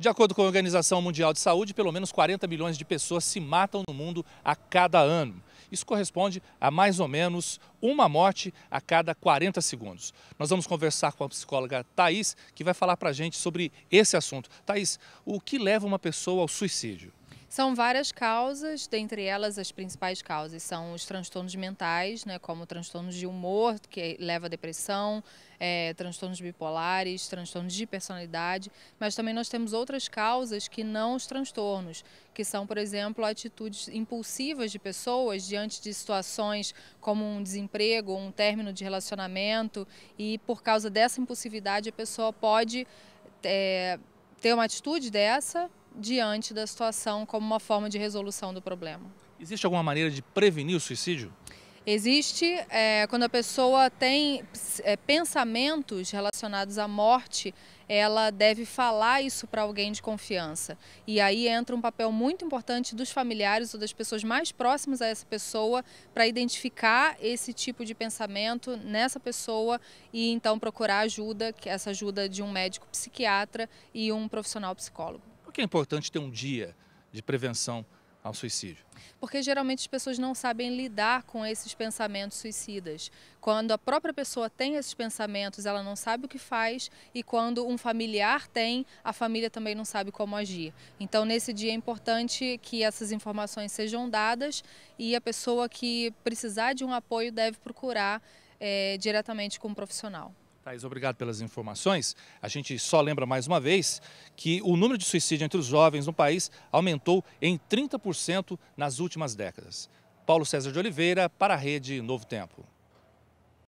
De acordo com a Organização Mundial de Saúde, pelo menos 40 milhões de pessoas se matam no mundo a cada ano. Isso corresponde a mais ou menos uma morte a cada 40 segundos. Nós vamos conversar com a psicóloga Thaís, que vai falar para a gente sobre esse assunto. Thaís, o que leva uma pessoa ao suicídio? São várias causas, dentre elas as principais causas são os transtornos mentais, né, como transtornos de humor, que leva à depressão, é, transtornos bipolares, transtornos de personalidade, mas também nós temos outras causas que não os transtornos, que são, por exemplo, atitudes impulsivas de pessoas diante de situações como um desemprego, um término de relacionamento, e por causa dessa impulsividade a pessoa pode. É, ter uma atitude dessa diante da situação como uma forma de resolução do problema. Existe alguma maneira de prevenir o suicídio? Existe é, quando a pessoa tem é, pensamentos relacionados à morte, ela deve falar isso para alguém de confiança. E aí entra um papel muito importante dos familiares ou das pessoas mais próximas a essa pessoa para identificar esse tipo de pensamento nessa pessoa e então procurar ajuda, essa ajuda de um médico psiquiatra e um profissional psicólogo que é importante ter um dia de prevenção ao suicídio? Porque geralmente as pessoas não sabem lidar com esses pensamentos suicidas. Quando a própria pessoa tem esses pensamentos, ela não sabe o que faz, e quando um familiar tem, a família também não sabe como agir. Então, nesse dia é importante que essas informações sejam dadas e a pessoa que precisar de um apoio deve procurar é, diretamente com um profissional. Thaís, obrigado pelas informações. A gente só lembra mais uma vez que o número de suicídio entre os jovens no país aumentou em 30% nas últimas décadas. Paulo César de Oliveira, para a Rede Novo Tempo.